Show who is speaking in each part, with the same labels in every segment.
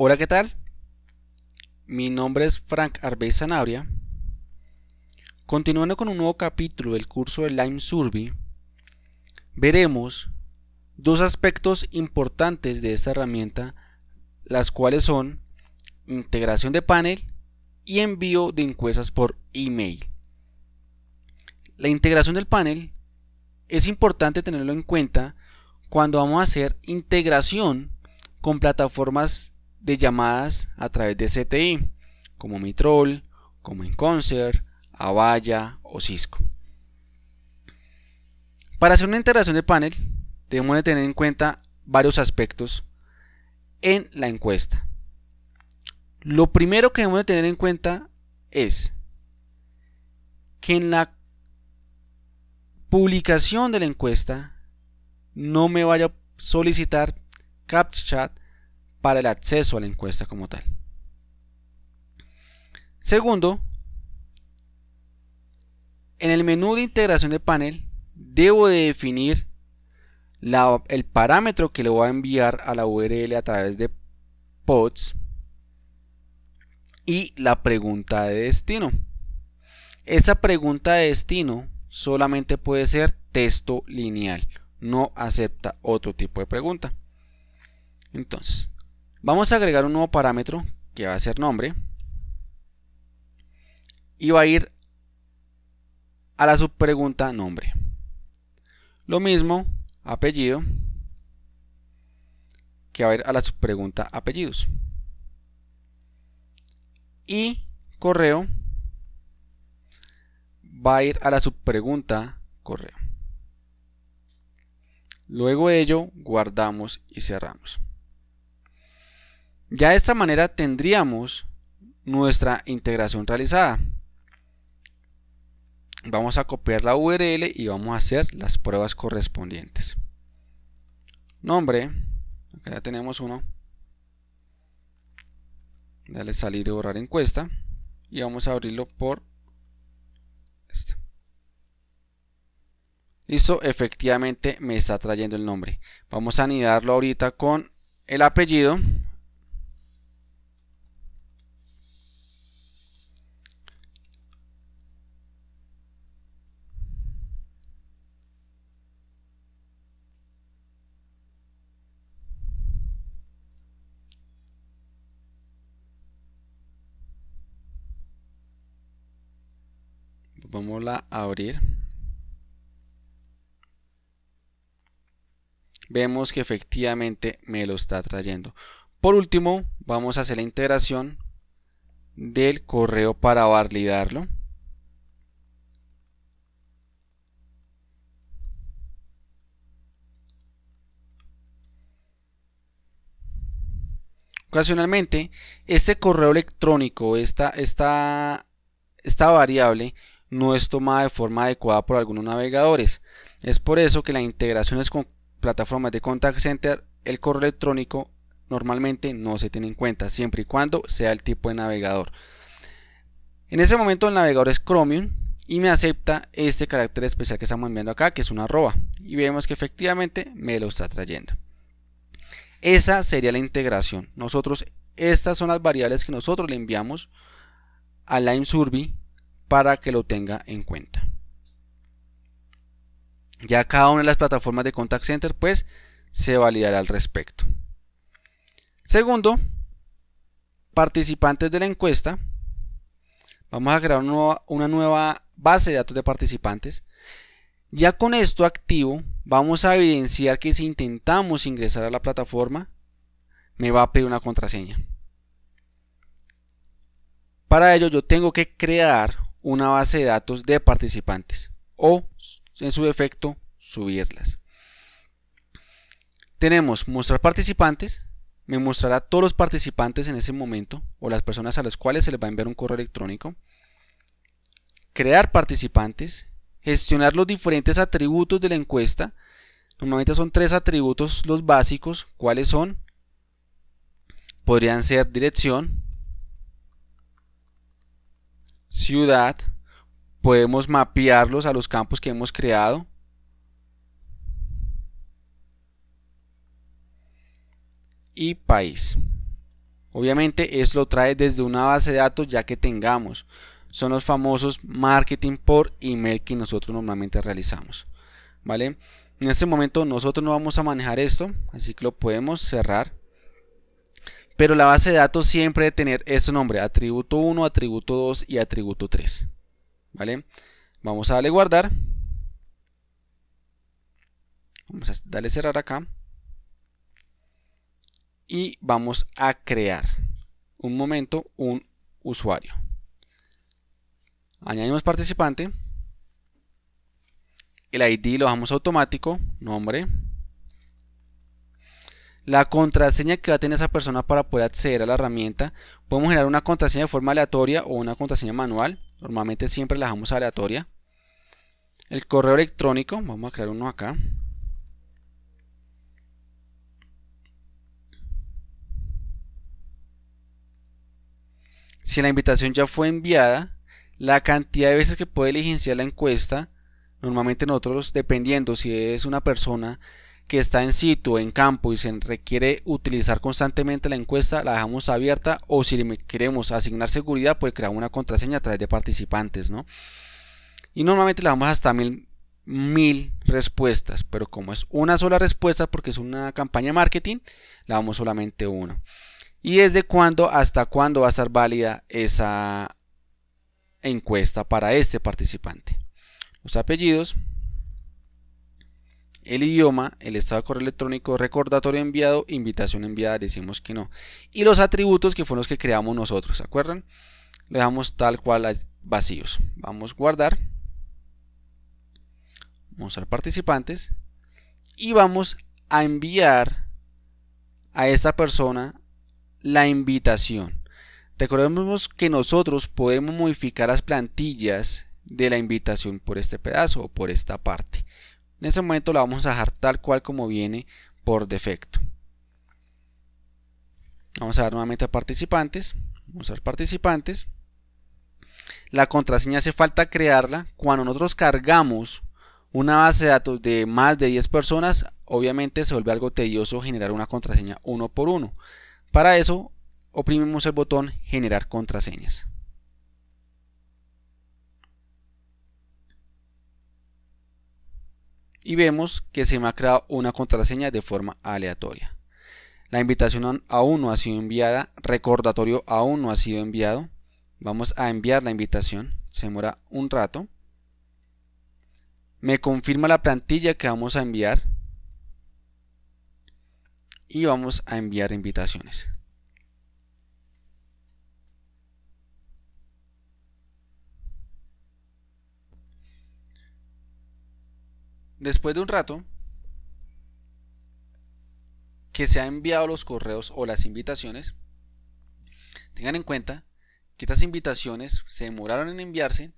Speaker 1: Hola, ¿qué tal? Mi nombre es Frank Arbez Sanabria. Continuando con un nuevo capítulo del curso de Lime Survey, veremos dos aspectos importantes de esta herramienta, las cuales son integración de panel y envío de encuestas por email. La integración del panel es importante tenerlo en cuenta cuando vamos a hacer integración con plataformas de llamadas a través de CTI, como Mitrol, como a Avaya o Cisco. Para hacer una integración de panel, debemos de tener en cuenta varios aspectos en la encuesta. Lo primero que debemos tener en cuenta es que en la publicación de la encuesta no me vaya a solicitar captchat para el acceso a la encuesta como tal. Segundo, en el menú de integración de panel debo de definir el parámetro que le voy a enviar a la URL a través de pods y la pregunta de destino. Esa pregunta de destino solamente puede ser texto lineal, no acepta otro tipo de pregunta. Entonces, Vamos a agregar un nuevo parámetro que va a ser nombre y va a ir a la subpregunta nombre. Lo mismo apellido que va a ir a la subpregunta apellidos. Y correo va a ir a la subpregunta correo. Luego de ello guardamos y cerramos. Ya de esta manera tendríamos nuestra integración realizada. Vamos a copiar la URL y vamos a hacer las pruebas correspondientes. Nombre, acá ya tenemos uno. Dale salir y borrar encuesta. Y vamos a abrirlo por este. Listo, efectivamente me está trayendo el nombre. Vamos a anidarlo ahorita con el apellido. vamos a abrir vemos que efectivamente me lo está trayendo por último vamos a hacer la integración del correo para validarlo Ocasionalmente, este correo electrónico, esta, esta, esta variable, no es tomada de forma adecuada por algunos navegadores. Es por eso que las integraciones con plataformas de contact center, el correo electrónico normalmente no se tiene en cuenta, siempre y cuando sea el tipo de navegador. En ese momento el navegador es Chromium y me acepta este carácter especial que estamos viendo acá, que es una arroba. Y vemos que efectivamente me lo está trayendo. Esa sería la integración. Nosotros, estas son las variables que nosotros le enviamos a Lime para que lo tenga en cuenta. Ya cada una de las plataformas de Contact Center pues se validará al respecto. Segundo, participantes de la encuesta. Vamos a crear una nueva base de datos de participantes. Ya con esto activo, vamos a evidenciar que si intentamos ingresar a la plataforma, me va a pedir una contraseña. Para ello yo tengo que crear una base de datos de participantes o en su defecto subirlas. Tenemos mostrar participantes, me mostrará todos los participantes en ese momento o las personas a las cuales se les va a enviar un correo electrónico. Crear participantes, gestionar los diferentes atributos de la encuesta. Normalmente son tres atributos los básicos, ¿cuáles son? Podrían ser dirección, ciudad, podemos mapearlos a los campos que hemos creado. Y país. Obviamente esto lo trae desde una base de datos ya que tengamos. Son los famosos marketing por email que nosotros normalmente realizamos. ¿Vale? En este momento nosotros no vamos a manejar esto, así que lo podemos cerrar. Pero la base de datos siempre debe tener ese nombre, atributo 1, atributo 2 y atributo 3. ¿Vale? Vamos a darle guardar. Vamos a darle cerrar acá. Y vamos a crear, un momento, un usuario. Añadimos participante. El ID lo dejamos automático, nombre, la contraseña que va a tener esa persona para poder acceder a la herramienta. Podemos generar una contraseña de forma aleatoria o una contraseña manual. Normalmente siempre la dejamos aleatoria. El correo electrónico, vamos a crear uno acá. Si la invitación ya fue enviada, la cantidad de veces que puede diligenciar la encuesta, normalmente nosotros, dependiendo si es una persona que está en sitio en campo y se requiere utilizar constantemente la encuesta, la dejamos abierta o si queremos asignar seguridad, puede crear una contraseña a través de participantes, ¿no? Y normalmente la vamos hasta mil, mil respuestas, pero como es una sola respuesta porque es una campaña marketing, la vamos solamente uno. ¿Y desde cuándo hasta cuándo va a estar válida esa encuesta para este participante? Los apellidos, el idioma, el estado de correo electrónico, recordatorio enviado, invitación enviada, decimos que no. Y los atributos que fueron los que creamos nosotros, ¿se acuerdan? Le damos tal cual vacíos. Vamos a guardar. Mostrar participantes. Y vamos a enviar a esta persona la invitación. Recordemos que nosotros podemos modificar las plantillas de la invitación por este pedazo o por esta parte. En ese momento la vamos a dejar tal cual como viene por defecto. Vamos a dar nuevamente a participantes. Vamos a dar participantes. La contraseña hace falta crearla. Cuando nosotros cargamos una base de datos de más de 10 personas, obviamente se vuelve algo tedioso generar una contraseña uno por uno. Para eso, oprimimos el botón generar contraseñas. y vemos que se me ha creado una contraseña de forma aleatoria. La invitación aún no ha sido enviada, recordatorio aún no ha sido enviado. Vamos a enviar la invitación, se demora un rato. Me confirma la plantilla que vamos a enviar y vamos a enviar invitaciones. Después de un rato que se han enviado los correos o las invitaciones, tengan en cuenta que estas invitaciones se demoraron en enviarse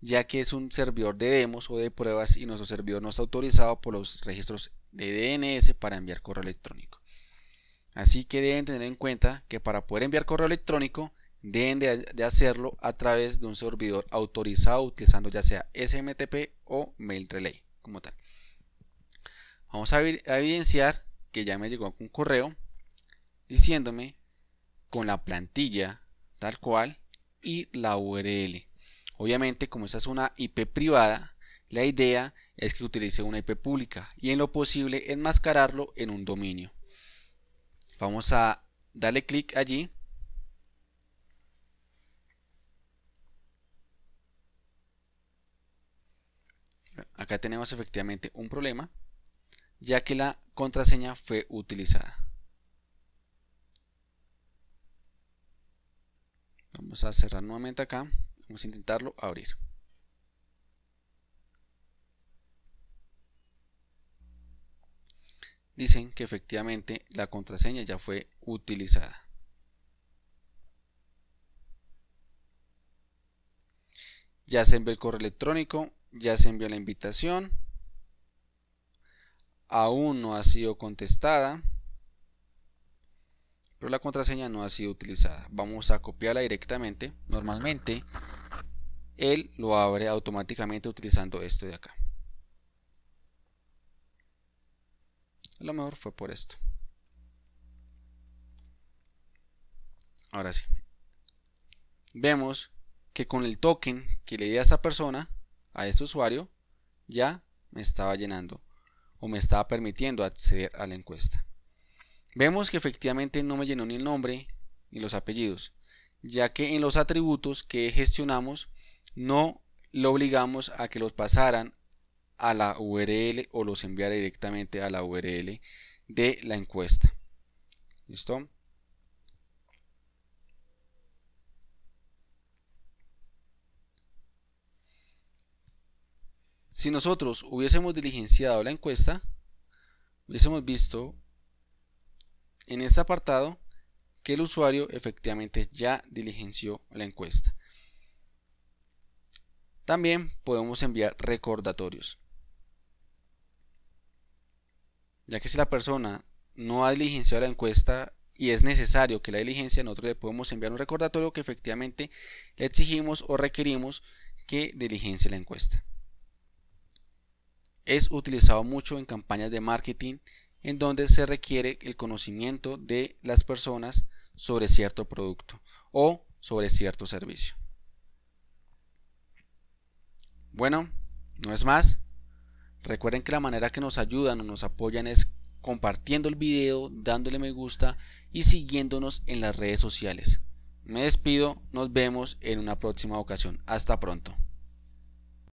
Speaker 1: ya que es un servidor de demos o de pruebas y nuestro servidor no está autorizado por los registros de DNS para enviar correo electrónico. Así que deben tener en cuenta que para poder enviar correo electrónico deben de, hacerlo a través de un servidor autorizado utilizando ya sea SMTP o Mail Relay como tal. Vamos a, evidenciar que ya me llegó un correo diciéndome con la plantilla tal cual y la URL. Obviamente, como esa es una IP privada, la idea es que utilice una IP pública y en lo posible enmascararlo en un dominio. Vamos a darle clic allí acá tenemos efectivamente un problema, ya que la contraseña fue utilizada. Vamos a cerrar nuevamente acá, vamos a intentarlo abrir. Dicen que efectivamente la contraseña ya fue utilizada. ya se envió el correo electrónico ya se envió la invitación. Aún no ha sido contestada. Pero la contraseña no ha sido utilizada. Vamos a copiarla directamente. Normalmente él lo abre automáticamente utilizando esto de acá. lo mejor fue por esto. Ahora sí. Vemos que con el token que le di a esa persona, a este usuario, ya me estaba llenando o me estaba permitiendo acceder a la encuesta. Vemos que efectivamente no me llenó ni el nombre ni los apellidos, ya que en los atributos que gestionamos no lo obligamos a que los pasaran a la URL o los enviara directamente a la URL de la encuesta. ¿Listo? Si nosotros hubiésemos diligenciado la encuesta, hubiésemos visto en este apartado que el usuario efectivamente ya diligenció la encuesta. También podemos enviar recordatorios. Ya que si la persona no ha diligenciado la encuesta y es necesario que la diligencia, nosotros le podemos enviar un recordatorio que efectivamente le exigimos o requerimos que diligencie la encuesta es utilizado mucho en campañas de marketing en donde se requiere el conocimiento de las personas sobre cierto producto o sobre cierto servicio. Bueno, no es más. Recuerden que la manera que nos ayudan o nos apoyan es compartiendo el video, dándole me gusta y siguiéndonos en las redes sociales. Me despido, nos vemos en una próxima ocasión. Hasta pronto.